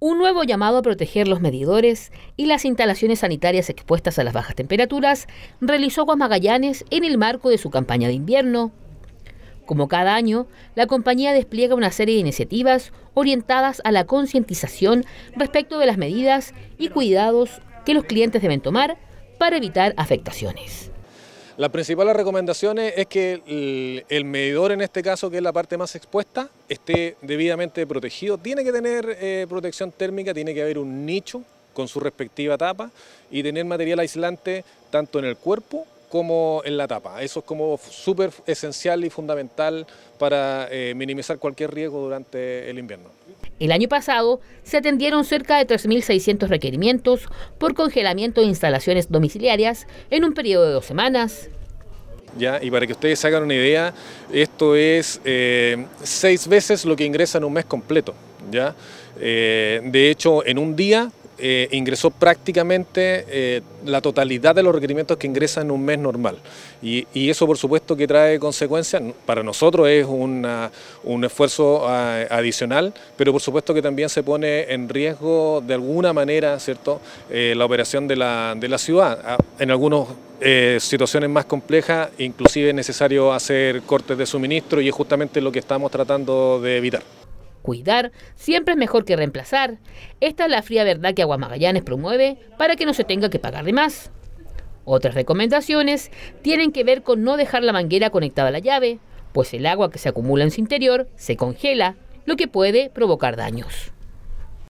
un nuevo llamado a proteger los medidores y las instalaciones sanitarias expuestas a las bajas temperaturas realizó Aguas Magallanes en el marco de su campaña de invierno. Como cada año, la compañía despliega una serie de iniciativas orientadas a la concientización respecto de las medidas y cuidados que los clientes deben tomar para evitar afectaciones. Las principales recomendaciones es que el, medidor, en este caso, que es la parte más expuesta, esté debidamente protegido. Tiene que tener eh, protección térmica, tiene que haber un nicho con su respectiva tapa y tener material aislante tanto en el cuerpo como en la tapa. Eso es como súper esencial y fundamental para eh, minimizar cualquier riesgo durante el invierno. El año pasado se atendieron cerca de 3.600 requerimientos por congelamiento de instalaciones domiciliarias en un periodo de dos semanas. ¿Ya? Y para que ustedes hagan una idea, esto es eh, seis veces lo que ingresa en un mes completo. ¿ya? Eh, de hecho, en un día eh, ingresó prácticamente eh, la totalidad de los requerimientos que ingresan en un mes normal. Y, eso por supuesto que trae consecuencias, para nosotros es un esfuerzo ah, adicional, pero por supuesto que también se pone en riesgo de alguna manera ¿cierto? Eh, la operación de la, de la ciudad. Ah, en algunas situaciones más complejas, inclusive es necesario hacer cortes de suministro y es justamente lo que estamos tratando de evitar cuidar siempre es mejor que reemplazar. Esta es la fría verdad que Magallanes promueve para que no se tenga que pagar de más. Otras recomendaciones tienen que ver con no dejar la manguera conectada a la llave, pues el agua que se acumula en su interior se congela, lo que puede provocar daños.